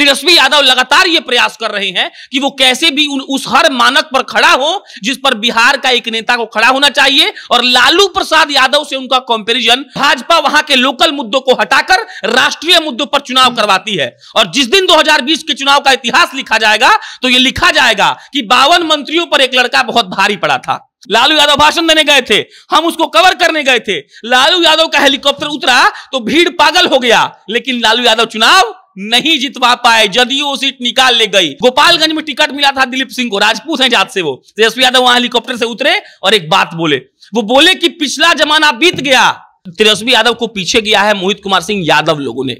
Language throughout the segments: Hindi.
तेजस्वी यादव लगातार ये प्रयास कर रहे हैं कि वो कैसे भी उन, उस हर मानक पर खड़ा हो जिस पर बिहार का एक नेता को खड़ा होना चाहिए और लालू प्रसाद यादव से उनका कंपैरिजन भाजपा वहां के लोकल मुद्दों को हटाकर राष्ट्रीय मुद्दों पर चुनाव करवाती है और जिस दिन 2020 के चुनाव का इतिहास लिखा जाएगा तो ये लिखा जाएगा कि बावन मंत्रियों पर एक लड़का बहुत भारी पड़ा था लालू यादव भाषण देने गए थे हम उसको कवर करने गए थे लालू यादव का हेलीकॉप्टर उतरा तो भीड़ पागल हो गया लेकिन लालू यादव चुनाव नहीं जितवा पाए जदयू सीट निकाल ले गई गोपालगंज में टिकट मिला था दिलीप सिंह को राजपूत है जात से वो तेजस्वी यादव वहां हेलीकॉप्टर से उतरे और एक बात बोले वो बोले कि पिछला जमाना बीत गया तेजस्वी यादव को पीछे गया है मोहित कुमार सिंह यादव लोगों ने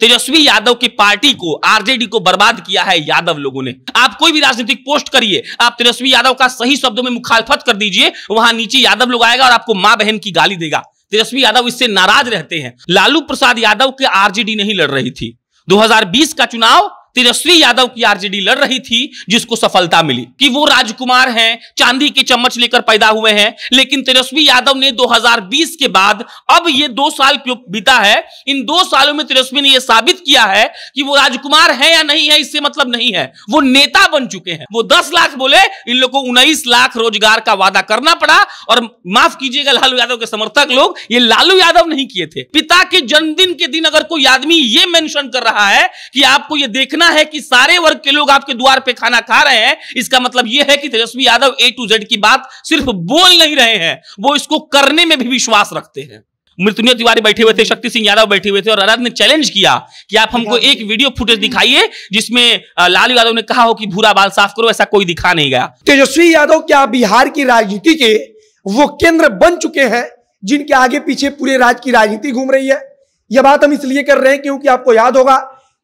तेजस्वी यादव की पार्टी को आरजेडी को बर्बाद किया है यादव लोगों ने आप कोई भी राजनीतिक पोस्ट करिए आप तेजस्वी यादव का सही शब्दों में मुखालफत कर दीजिए वहां नीचे यादव लोग आएगा और आपको मां बहन की गाली देगा तेजस्वी यादव इससे नाराज रहते हैं लालू प्रसाद यादव के आरजेडी नहीं लड़ रही थी 2020 का चुनाव तेजस्वी यादव की आरजेडी लड़ रही थी जिसको सफलता मिली कि वो राजकुमार हैं चांदी के चम्मच लेकर पैदा हुए हैं लेकिन तेजस्वी यादव ने 2020 के बाद अब ये दो साल बीता है इन दो सालों में तेजस्वी ने ये साबित किया है कि वो राजकुमार है या नहीं है इससे मतलब नहीं है वो नेता बन चुके हैं वो दस लाख बोले इन लोग को उन्नीस लाख रोजगार का वादा करना पड़ा और माफ कीजिएगा लालू यादव के समर्थक लोग ये लालू यादव नहीं किए थे पिता के जन्मदिन के दिन अगर कोई आदमी ये मैंशन कर रहा है कि आपको ये देखना मानना है कि सारे वर्ग के लोग आपके द्वार पे खाना खा रहे हैं इसका मतलब यह है कि Tejashwi Yadav A to Z की बात सिर्फ बोल नहीं रहे हैं वो इसको करने में भी विश्वास रखते हैं मृत्युंजय तिवारी बैठे हुए थे शक्ति सिंह यादव बैठे हुए थे और आराध ने चैलेंज किया कि आप हमको एक वीडियो फुटेज दिखाइए जिसमें लालू यादव ने कहा हो कि भूरा बाल साफ करो ऐसा कोई दिखा नहीं गया तेजस्वी यादव क्या बिहार की राजनीति के वो केंद्र बन चुके हैं जिनके आगे पीछे पूरे राज्य की राजनीति घूम रही है यह बात हम इसलिए कर रहे हैं क्योंकि आपको याद होगा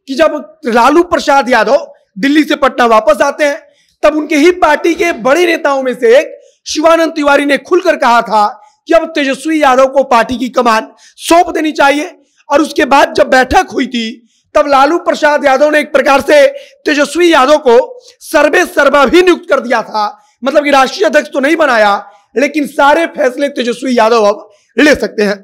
कि जब लालू प्रसाद यादव दिल्ली से पटना वापस आते हैं तब उनके ही पार्टी के बड़े नेताओं में से एक शिवानंद तिवारी ने खुलकर कहा था कि अब तेजस्वी यादव को पार्टी की कमान सौंप देनी चाहिए और उसके बाद जब बैठक हुई थी तब लालू प्रसाद यादव ने एक प्रकार से तेजस्वी यादव को सर्वे सर्वा भी नियुक्त कर दिया था मतलब कि राष्ट्रीय अध्यक्ष तो नहीं बनाया लेकिन सारे फैसले तेजस्वी यादव अब ले सकते हैं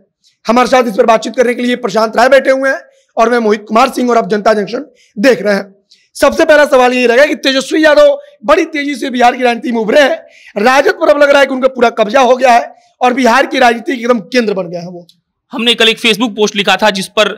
हमारे साथ इस पर बातचीत करने के लिए प्रशांत राय बैठे हुए हैं और मैं मोहित कुमार सिंह और आप जनता जंक्शन देख रहे हैं सबसे पहला सवाल ये रहेगा कि तेजस्वी यादव बड़ी तेजी से बिहार की राजनीति में उभरे हैं राजद पर अब लग रहा है कि उनका पूरा कब्जा हो गया है और बिहार की राजनीति एकदम केंद्र बन गया है वो हमने कल एक फेसबुक पोस्ट लिखा था जिस पर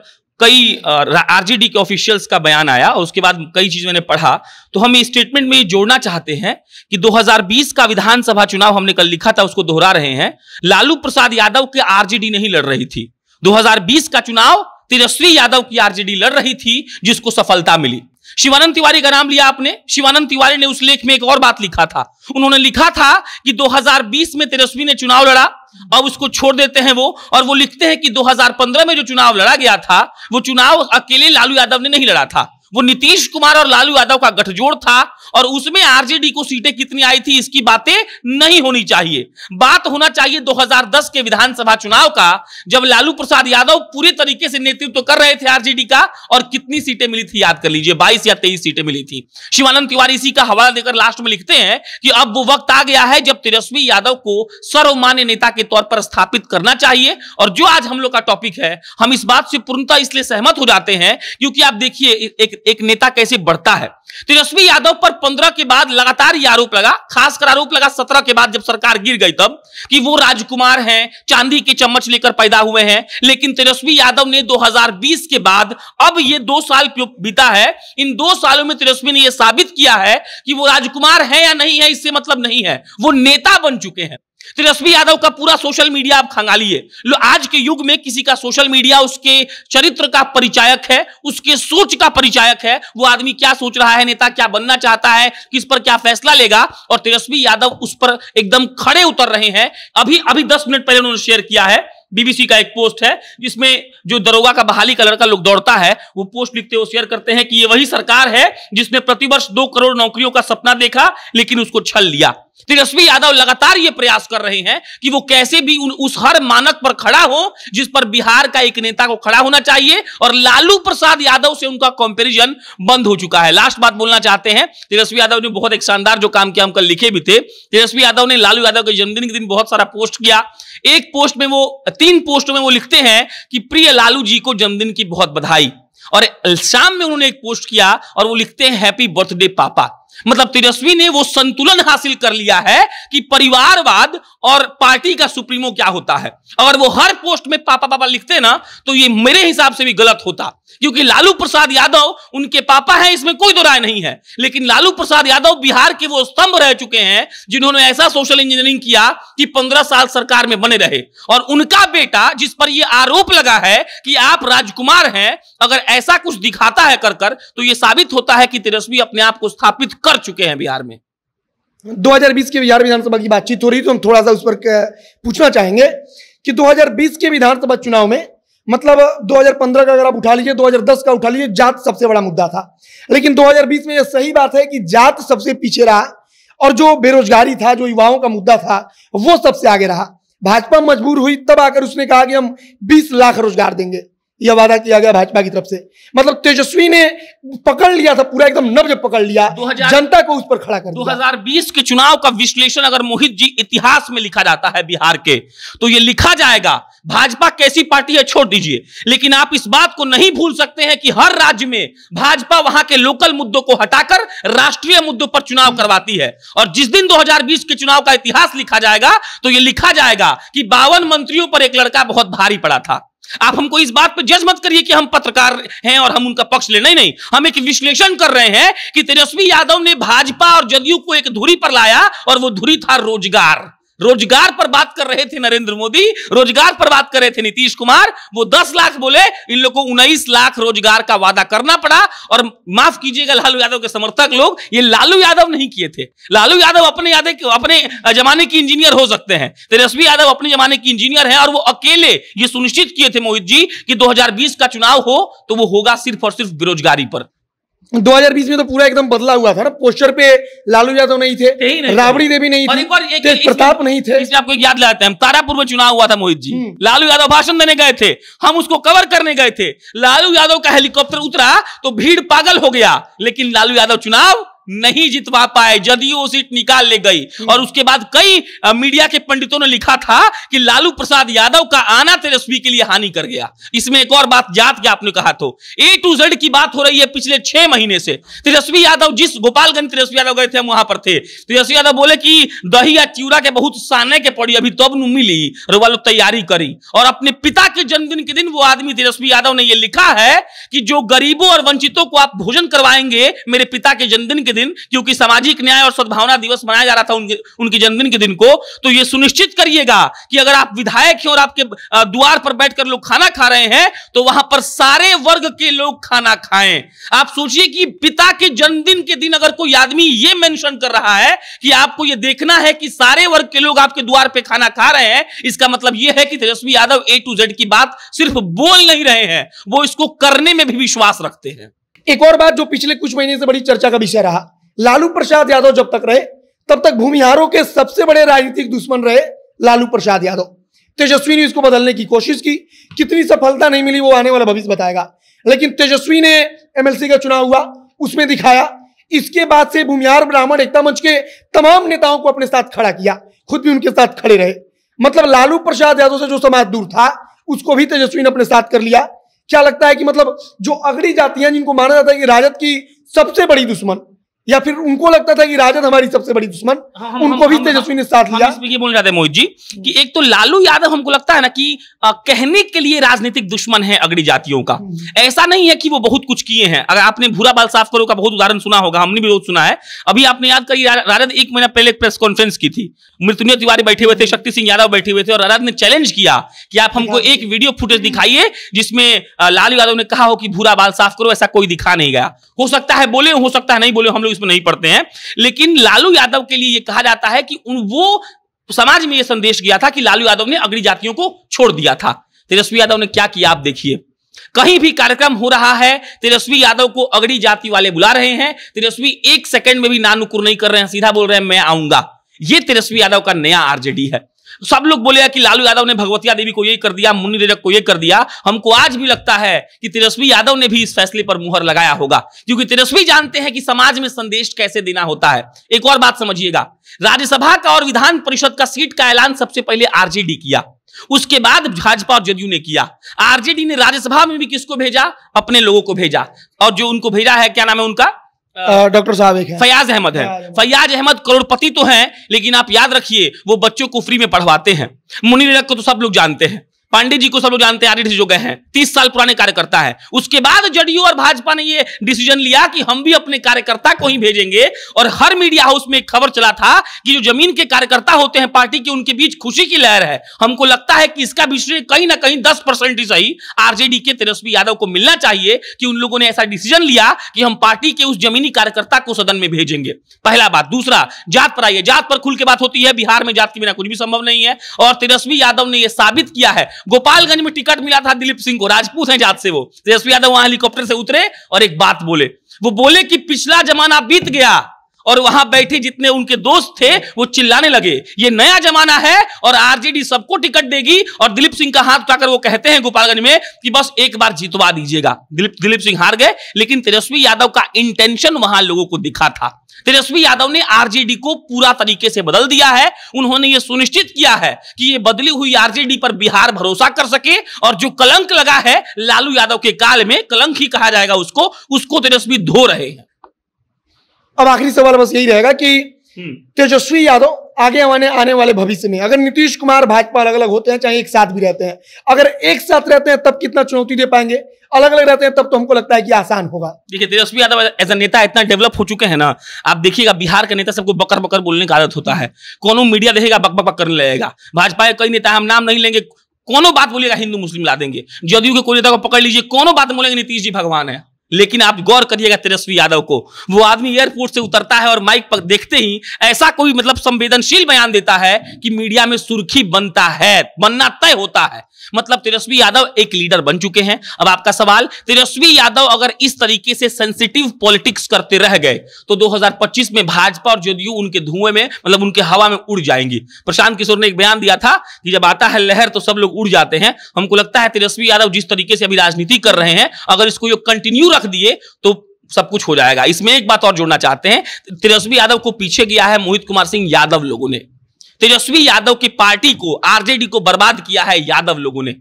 कई आरजेडी के ऑफिशियल्स का बयान आया और उसके बाद कई चीज मैंने पढ़ा तो हम इस स्टेटमेंट में ये जोड़ना चाहते हैं कि 2020 का विधानसभा चुनाव हमने कल लिखा था उसको दोहरा रहे हैं लालू प्रसाद यादव के आरजेडी नहीं लड़ रही थी 2020 का चुनाव तेजस्वी यादव की आरजेडी लड़ रही थी जिसको सफलता मिली शिवानंद तिवारी का नाम लिया आपने शिवानंद तिवारी ने उस लेख में एक और बात लिखा था उन्होंने लिखा था कि 2020 में तेजस्वी ने चुनाव लड़ा अब उसको छोड़ देते हैं वो और वो लिखते हैं कि 2015 में जो चुनाव लड़ा गया था वो चुनाव अकेले लालू यादव ने नहीं लड़ा था वो नीतीश कुमार और लालू यादव का गठजोड़ था और उसमें आरजेडी को सीटें कितनी आई थी इसकी बातें नहीं होनी चाहिए बात होना चाहिए 2010 के विधानसभा चुनाव का जब लालू प्रसाद यादव पूरे तरीके से नेतृत्व तो कर रहे थे आरजेडी का और कितनी सीटें मिली थी याद कर लीजिए बाईस या तेईस सीटें मिली थी शिवानंद तिवारी इसी का हवाला देकर लास्ट में लिखते हैं कि अब वो वक्त आ गया है जब तेजस्वी यादव को सर्वमान्य नेता के तौर पर स्थापित करना चाहिए और जो आज हम लोग का टॉपिक है हम इस बात से पूर्णता इसलिए सहमत हो जाते हैं क्योंकि आप देखिए एक एक नेता कैसे बढ़ता है तेजस्वी यादव पर पंद्रह के बाद लगातार ये आरोप लगा खासकर आरोप लगा सत्रह के बाद जब सरकार गिर गई तब कि वो राजकुमार हैं चांदी के चम्मच लेकर पैदा हुए हैं लेकिन तेजस्वी यादव ने 2020 के बाद अब ये दो साल बीता है इन दो सालों में तेजस्वी ने यह साबित किया है कि वो राजकुमार है या नहीं है इससे मतलब नहीं है वो नेता बन चुके हैं तेजस्वी तो यादव का पूरा सोशल मीडिया आप खंगालिए आज के युग में किसी का सोशल मीडिया उसके चरित्र का परिचायक है उसके सोच का परिचायक है वो आदमी क्या सोच रहा है नेता क्या बनना चाहता है किस पर क्या फैसला लेगा और तेजस्वी यादव उस पर एकदम खड़े उतर रहे हैं अभी अभी दस मिनट पहले उन्होंने शेयर किया है बीबीसी का एक पोस्ट है जिसमें जो दरोगा का बहाली का लड़का लोग दौड़ता है वो पोस्ट लिखते हुए शेयर करते हैं कि ये वही सरकार है जिसने प्रतिवर्ष दो करोड़ नौकरियों का सपना देखा लेकिन उसको छल लिया तेजस्वी यादव लगातार ये प्रयास कर रहे हैं कि वो कैसे भी उन, उस हर मानक पर खड़ा हो जिस पर बिहार का एक नेता को खड़ा होना चाहिए और लालू प्रसाद यादव से उनका कंपैरिजन बंद हो चुका है लास्ट बात बोलना चाहते हैं तेजस्वी यादव ने बहुत एक शानदार जो काम किया हम कल लिखे भी थे तेजस्वी यादव ने लालू यादव के जन्मदिन के दिन बहुत सारा पोस्ट किया एक पोस्ट में वो तीन पोस्ट में वो लिखते हैं कि प्रिय लालू जी को जन्मदिन की बहुत बधाई और शाम में उन्होंने एक पोस्ट किया और वो लिखते हैं हैप्पी बर्थडे पापा मतलब तेजस्वी ने वो संतुलन हासिल कर लिया है कि परिवारवाद और पार्टी का सुप्रीमो क्या होता है अगर वो हर पोस्ट में पापा पापा लिखते ना तो ये मेरे हिसाब से भी गलत होता क्योंकि लालू प्रसाद यादव उनके पापा हैं इसमें कोई दो तो राय नहीं है लेकिन लालू प्रसाद यादव बिहार के वो स्तंभ रह चुके हैं जिन्होंने ऐसा सोशल इंजीनियरिंग किया कि पंद्रह साल सरकार में बने रहे और उनका बेटा जिस पर यह आरोप लगा है कि आप राजकुमार हैं अगर ऐसा कुछ दिखाता है कर कर तो यह साबित होता है कि तेजस्वी अपने आप को स्थापित कर चुके हैं बिहार में 2020 के बिहार विधानसभा की बातचीत हो रही तो हम थोड़ा सा उस पर पूछना चाहेंगे कि 2020 के विधानसभा चुनाव में मतलब 2015 का अगर आप उठा लीजिए 2010 का उठा लीजिए जात सबसे बड़ा मुद्दा था लेकिन 2020 में यह सही बात है कि जात सबसे पीछे रहा और जो बेरोजगारी था जो युवाओं का मुद्दा था वो सबसे आगे रहा भाजपा मजबूर हुई तब आकर उसने कहा कि हम 20 लाख रोजगार देंगे यह वादा किया गया भाजपा की तरफ से मतलब तेजस्वी ने पकड़ लिया था पूरा एकदम नब्ज पकड़ लिया जनता को उस पर खड़ा कर 2020 के चुनाव का विश्लेषण अगर मोहित जी इतिहास में लिखा जाता है बिहार के तो यह लिखा जाएगा भाजपा कैसी पार्टी है छोड़ दीजिए लेकिन आप इस बात को नहीं भूल सकते हैं कि हर राज्य में भाजपा वहां के लोकल मुद्दों को हटाकर राष्ट्रीय मुद्दों पर चुनाव करवाती है और जिस दिन 2020 के चुनाव का इतिहास लिखा जाएगा तो यह लिखा जाएगा कि बावन मंत्रियों पर एक लड़का बहुत भारी पड़ा था आप हमको इस बात पर जज मत करिए कि हम पत्रकार हैं और हम उनका पक्ष ले नहीं नहीं हम एक विश्लेषण कर रहे हैं कि तेजस्वी यादव ने भाजपा और जदयू को एक धुरी पर लाया और वो धुरी था रोजगार रोजगार पर बात कर रहे थे नरेंद्र मोदी रोजगार पर बात कर रहे थे नीतीश कुमार वो दस लाख बोले इन लोग को उन्नीस लाख रोजगार का वादा करना पड़ा और माफ कीजिएगा लालू यादव के समर्थक लोग ये लालू यादव नहीं किए थे लालू यादव अपने यादव के अपने जमाने की इंजीनियर हो सकते हैं तेजस्वी यादव अपने जमाने की इंजीनियर है और वो अकेले ये सुनिश्चित किए थे मोहित जी कि दो का चुनाव हो तो वो होगा सिर्फ और सिर्फ बेरोजगारी पर 2020 में तो पूरा एकदम बदला हुआ था पोस्टर पे लालू यादव नहीं थे राबड़ी देवी नहीं थी एक, प्रताप नहीं थे इसमें आपको याद लाते हैं तारापुर में चुनाव हुआ था मोहित जी हम्म। लालू यादव भाषण देने गए थे हम उसको कवर करने गए थे लालू यादव का हेलीकॉप्टर उतरा तो भीड़ पागल हो गया लेकिन लालू यादव चुनाव नहीं जितवा पाए जदयू सीट निकाल ले गई हम्म। और उसके बाद कई मीडिया के पंडितों ने लिखा था कि लालू प्रसाद यादव का आना तेजस्वी के लिए हानि कर गया इसमें एक और बात जात के आपने कहा तो ए टू जेड की बात हो रही है पिछले छह महीने से तेजस्वी यादव जिस गोपालगंज तेजस्वी यादव गए थे वहां पर थे तेजस्वी यादव बोले कि दही या चिवरा के बहुत साने के पड़ी अभी तब तो मिली रुवा लोग तैयारी करी और अपने पिता के जन्मदिन के दिन वो आदमी तेजस्वी यादव ने यह लिखा है कि जो गरीबों और वंचितों को आप भोजन करवाएंगे मेरे पिता के जन्मदिन के दिन क्योंकि सामाजिक न्याय और सद्भावना दिवस मनाया जा रहा था उनके उनके जन्मदिन के दिन को तो ये सुनिश्चित करिएगा कि अगर आप विधायक हैं और आपके द्वार पर बैठकर लोग खाना खा रहे हैं तो वहां पर सारे वर्ग के लोग खाना खाएं आप सोचिए कि पिता के जन्मदिन के दिन अगर कोई आदमी ये मैंशन कर रहा है कि आपको ये देखना है कि सारे वर्ग के लोग आपके द्वार पर खाना खा रहे हैं इसका मतलब यह है कि Tejashwi Yadav A to Z की बात सिर्फ बोल नहीं रहे हैं वो इसको करने में भी विश्वास रखते हैं एक और बात जो पिछले कुछ महीने से बड़ी चर्चा का विषय रहा लालू प्रसाद यादव जब तक रहे तब तक भूमिहारों के सबसे बड़े राजनीतिक दुश्मन रहे लालू प्रसाद यादव तेजस्वी ने इसको बदलने की कोशिश की कितनी सफलता नहीं मिली वो आने वाला भविष्य बताएगा लेकिन तेजस्वी ने एमएलसी का चुनाव हुआ उसमें दिखाया इसके बाद से भूमिहार ब्राह्मण एकता मंच के तमाम नेताओं को अपने साथ खड़ा किया खुद भी उनके साथ खड़े रहे मतलब लालू प्रसाद यादव से जो समाज दूर था उसको भी तेजस्वी ने अपने साथ कर लिया क्या लगता है कि मतलब जो अगड़ी जातियां जिनको माना जाता है कि राजद की सबसे बड़ी दुश्मन या फिर उनको लगता था कि राजद हमारी सबसे बड़ी दुश्मन हाँ, हाँ, उनको हम, भी तेजस्वी ने साथ लिया ये बोल जाते मोहित जी कि एक तो लालू यादव हमको लगता है ना कि आ, कहने के लिए राजनीतिक दुश्मन है अगड़ी जातियों का हम्म। ऐसा नहीं है कि वो बहुत कुछ किए हैं अगर आपने भूरा बाल साफ करो का बहुत उदाहरण सुना होगा हमने भी बहुत सुना है अभी आपने याद करिए राजद एक महीना पहले एक प्रेस कॉन्फ्रेंस की थी मृत्युंजय तिवारी बैठे हुए थे हम्म। शक्ति सिंह यादव बैठे हुए थे और राजद ने चैलेंज किया कि आप हमको एक वीडियो फुटेज दिखाइए जिसमें लालू यादव ने कहा हो कि भूरा बाल साफ करो ऐसा कोई दिखा नहीं गया हो सकता है बोले हो सकता है नहीं बोले हम लोग इसमें नहीं पढ़ते हैं लेकिन लालू यादव के लिए ये कहा जाता है कि उन वो समाज में ये संदेश गया था कि लालू यादव ने अग्री जातियों को छोड़ दिया था तेजस्वी यादव ने क्या किया आप देखिए कहीं भी कार्यक्रम हो रहा है तेजस्वी यादव को अगड़ी जाति वाले बुला रहे हैं तेजस्वी एक सेकंड में भी नानुकुर नहीं कर रहे हैं सीधा बोल रहे हैं मैं आऊंगा ये तेजस्वी यादव का नया आरजेडी है सब लोग बोलेगा कि लालू यादव ने भगवतिया देवी को ये कर दिया मुन्नी रेडक को ये कर दिया हमको आज भी लगता है कि तेजस्वी यादव ने भी इस फैसले पर मुहर लगाया होगा क्योंकि तेजस्वी जानते हैं कि समाज में संदेश कैसे देना होता है एक और बात समझिएगा राज्यसभा का और विधान परिषद का सीट का ऐलान सबसे पहले आरजेडी किया उसके बाद भाजपा और जदयू ने किया आरजेडी ने राज्यसभा में भी किसको भेजा अपने लोगों को भेजा और जो उनको भेजा है क्या नाम है उनका डॉक्टर साहब एक फयाज अहमद है फयाज अहमद करोड़पति तो हैं लेकिन आप याद रखिए वो बच्चों को फ्री में पढ़वाते हैं मुनीर को तो सब लोग जानते हैं पांडे जी को सब लोग जानते हैं जो गए हैं तीस साल पुराने कार्यकर्ता है उसके बाद जदयू और भाजपा ने ये डिसीजन लिया कि हम भी अपने कार्यकर्ता को ही भेजेंगे और हर मीडिया हाउस में एक खबर चला था कि जो जमीन के कार्यकर्ता होते हैं पार्टी के उनके बीच खुशी की लहर है हमको लगता है कि इसका विषय कहीं ना कहीं दस परसेंट ही सही आरजेडी के तेजस्वी यादव को मिलना चाहिए कि उन लोगों ने ऐसा डिसीजन लिया कि हम पार्टी के उस जमीनी कार्यकर्ता को सदन में भेजेंगे पहला बात दूसरा जात पर आइए जात पर खुल के बात होती है बिहार में जात के बिना कुछ भी संभव नहीं है और तेजस्वी यादव ने यह साबित किया है गोपालगंज में टिकट मिला था दिलीप सिंह को राजपूत है जात से वो तेजस्वी यादव वहां हेलीकॉप्टर से उतरे और एक बात बोले वो बोले कि पिछला जमाना बीत गया और वहां बैठे जितने उनके दोस्त थे वो चिल्लाने लगे ये नया जमाना है और आरजेडी सबको टिकट देगी और दिलीप सिंह का हाथ उठाकर वो कहते हैं गोपालगंज में कि बस एक बार जीतवा दीजिएगा दिलीप दिलीप सिंह हार गए लेकिन तेजस्वी यादव का इंटेंशन वहां लोगों को दिखा था तेजस्वी यादव ने आरजेडी को पूरा तरीके से बदल दिया है उन्होंने ये सुनिश्चित किया है कि ये बदली हुई आरजेडी पर बिहार भरोसा कर सके और जो कलंक लगा है लालू यादव के काल में कलंक ही कहा जाएगा उसको उसको तेजस्वी धो रहे हैं अब आखिरी सवाल बस यही रहेगा कि हम्म। तेजस्वी यादव आगे आने आने वाले भविष्य में अगर नीतीश कुमार भाजपा अलग अलग होते हैं चाहे एक साथ भी रहते हैं अगर एक साथ रहते हैं तब कितना चुनौती दे पाएंगे अलग अलग रहते हैं तब तो हमको लगता है कि आसान होगा देखिए तेजस्वी यादव एज ए नेता इतना डेवलप हो चुके हैं ना आप देखिएगा बिहार का नेता सबको बकर बकर बोलने का आदत होता है कोनो मीडिया देखेगा बक बक करने लगेगा भाजपा के कई नेता हम नाम नहीं लेंगे कोनो बात बोलेगा हिंदू मुस्लिम ला देंगे जदयू के कोई नेता को पकड़ लीजिए कोनो बात बोलेंगे नीतीश जी भगवान है लेकिन आप गौर करिएगा तेजस्वी यादव को वो आदमी एयरपोर्ट से उतरता है और माइक पर देखते ही ऐसा कोई मतलब संवेदनशील बयान देता है कि मीडिया में सुर्खी बनता है बनना तय होता है मतलब तेजस्वी यादव एक लीडर बन चुके हैं अब आपका सवाल तेजस्वी यादव अगर इस तरीके से सेंसिटिव पॉलिटिक्स करते रह गए तो 2025 में भाजपा और जदयू उनके धुएं में मतलब उनके हवा में उड़ जाएंगी प्रशांत किशोर ने एक बयान दिया था कि जब आता है लहर तो सब लोग उड़ जाते हैं हमको लगता है तेजस्वी यादव जिस तरीके से अभी राजनीति कर रहे हैं अगर इसको ये कंटिन्यू रख दिए तो सब कुछ हो जाएगा इसमें एक बात और जोड़ना चाहते हैं तेजस्वी यादव को पीछे गया है मोहित कुमार सिंह यादव लोगों ने तेजस्वी यादव की पार्टी को आरजेडी को बर्बाद किया है यादव लोगों ने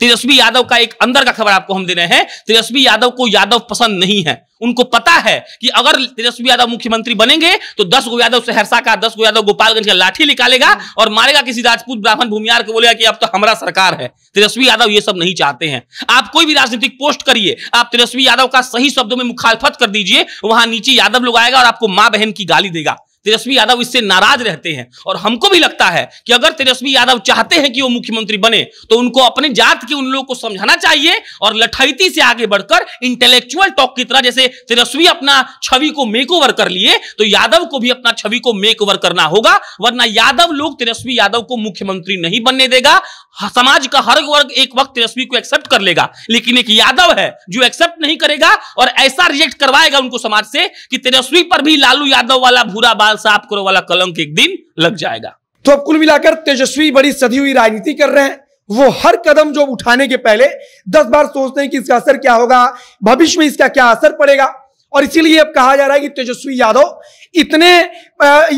तेजस्वी यादव का एक अंदर का खबर आपको हम दे रहे हैं तेजस्वी यादव को यादव पसंद नहीं है उनको पता है कि अगर तेजस्वी यादव मुख्यमंत्री बनेंगे तो दस गो यादव सहरसा का दस गो यादव गोपालगंज का लाठी निकालेगा और मारेगा किसी राजपूत ब्राह्मण भूमियार को बोलेगा कि अब तो हमारा सरकार है तेजस्वी यादव ये सब नहीं चाहते हैं आप कोई भी राजनीतिक पोस्ट करिए आप तेजस्वी यादव का सही शब्दों में मुखालफत कर दीजिए वहां नीचे यादव लोग आएगा और आपको मां बहन की गाली देगा तेजस्वी यादव इससे नाराज रहते हैं और हमको भी लगता है कि अगर तेजस्वी यादव चाहते हैं कि वो मुख्यमंत्री बने तो उनको अपने जात के उन लोगों को समझाना चाहिए और लठाइती से आगे बढ़कर इंटेलेक्चुअल टॉक की तरह जैसे तेजस्वी अपना छवि को मेक ओवर कर लिए तो यादव को भी अपना छवि को मेक ओवर करना होगा वरना यादव लोग तेजस्वी यादव को मुख्यमंत्री नहीं बनने देगा समाज का हर वर्ग एक वक्त तेजस्वी को एक्सेप्ट कर लेगा लेकिन एक यादव है जो एक्सेप्ट नहीं करेगा और ऐसा रिजेक्ट करवाएगा उनको समाज से कि तेजस्वी पर भी लालू यादव वाला भूरा बाल साफ करो वाला कलंक एक दिन लग जाएगा तो अब कुल मिलाकर तेजस्वी बड़ी सदी हुई राजनीति कर रहे हैं वो हर कदम जो उठाने के पहले दस बार सोचते हैं कि इसका असर क्या होगा भविष्य में इसका क्या असर पड़ेगा और इसीलिए अब कहा जा रहा है कि तेजस्वी यादव इतने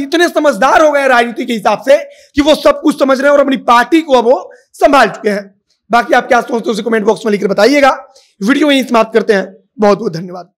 इतने समझदार हो गए राजनीति के हिसाब से कि वो सब कुछ समझ रहे हैं और अपनी पार्टी को अब वो संभाल चुके हैं बाकी आप क्या सोचते हैं उसे कमेंट बॉक्स में लिखकर बताइएगा वीडियो यहीं समाप्त करते हैं बहुत बहुत धन्यवाद